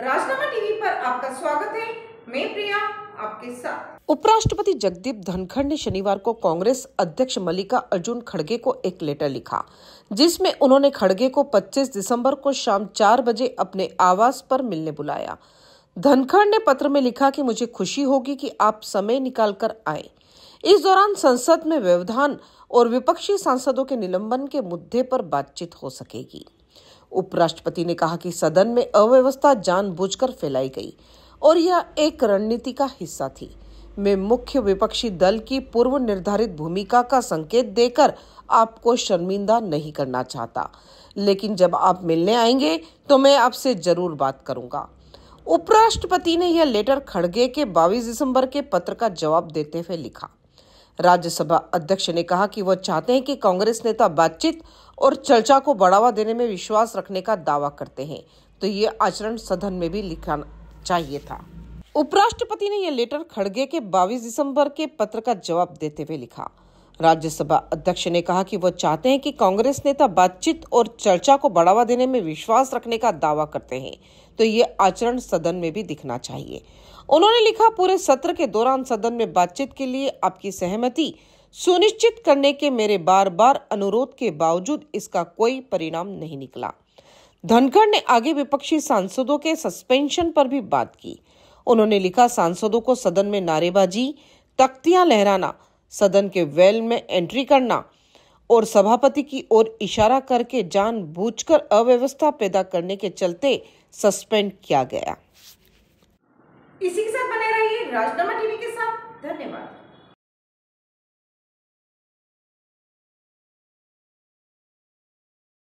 राजनामा TV पर आपका स्वागत है मैं प्रिया आपके साथ उपराष्ट्रपति जगदीप धनखड़ ने शनिवार को कांग्रेस अध्यक्ष मल्लिका अर्जुन खड़गे को एक लेटर लिखा जिसमें उन्होंने खड़गे को 25 दिसंबर को शाम चार बजे अपने आवास पर मिलने बुलाया धनखड़ ने पत्र में लिखा कि मुझे खुशी होगी कि आप समय निकालकर आए इस दौरान संसद में व्यवधान और विपक्षी सांसदों के निलंबन के मुद्दे पर बातचीत हो सकेगी उपराष्ट्रपति ने कहा कि सदन में अव्यवस्था जानबूझकर फैलाई गई और यह एक रणनीति का हिस्सा थी मैं मुख्य विपक्षी दल की पूर्व निर्धारित भूमिका का संकेत देकर आपको शर्मिंदा नहीं करना चाहता लेकिन जब आप मिलने आएंगे तो मैं आपसे जरूर बात करूंगा उपराष्ट्रपति ने यह लेटर खड़गे के 22 दिसंबर के पत्र का जवाब देते हुए लिखा राज्यसभा अध्यक्ष ने कहा कि वह चाहते हैं कि कांग्रेस नेता बातचीत और चर्चा को बढ़ावा देने में विश्वास रखने का दावा करते हैं तो ये आचरण सदन में भी लिखा चाहिए था उपराष्ट्रपति ने यह लेटर खड़गे के 22 दिसंबर के पत्र का जवाब देते हुए लिखा राज्यसभा अध्यक्ष ने कहा कि वह चाहते हैं कि कांग्रेस नेता बातचीत और चर्चा को बढ़ावा देने में विश्वास रखने का दावा करते हैं तो ये आचरण सदन में भी दिखना चाहिए उन्होंने लिखा पूरे सत्र के दौरान सदन में बातचीत के लिए आपकी सहमति सुनिश्चित करने के मेरे बार बार अनुरोध के बावजूद इसका कोई परिणाम नहीं निकला धनखड़ ने आगे विपक्षी सांसदों के सस्पेंशन पर भी बात की उन्होंने लिखा सांसदों को सदन में नारेबाजी तख्तियां लहराना सदन के वेल में एंट्री करना और सभापति की ओर इशारा करके जान बूझ कर अव्यवस्था पैदा करने के चलते सस्पेंड किया गया इसी के साथ बने रहिए राजनामा टीवी के साथ धन्यवाद